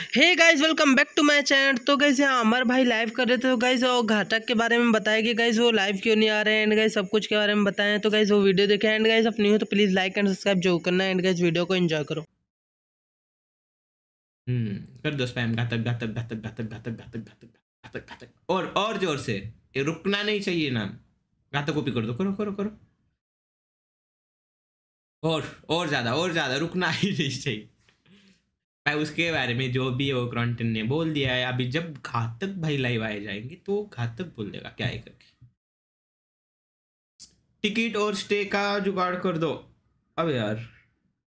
hey guys welcome back to my channel तो guys यहाँ अमर भाई लाइव कर रहे थे तो गाइज और घाटक के बारे में बताया कि गाइज वो लाइव क्यों नहीं आ रहे हैं एंड गाइज सब कुछ के बारे में बताएं तो गाइज वो वीडियो देखे एंड गाइज अपनी हो तो प्लीज़ लाइक एंड सब्सक्राइब जो करना एंड गाइज वीडियो को एंजॉय करो हम्म, कर दो स्पैम घातक घातक घातक घातक घातक घातक घातक घातक घातक और और जोर से ये रुकना नहीं चाहिए नाम घातक कॉपी कर दो करो करो करो और और ज़्यादा और ज़्यादा रुकना ही नहीं चाहिए मैं उसके बारे में जो भी वो क्रॉन्टन ने बोल दिया है अभी जब घातक भाई लाइव आए जाएंगे तो घातक बोल देगा क्या है करके टिकट और स्टे का जुगाड़ कर दो अब यार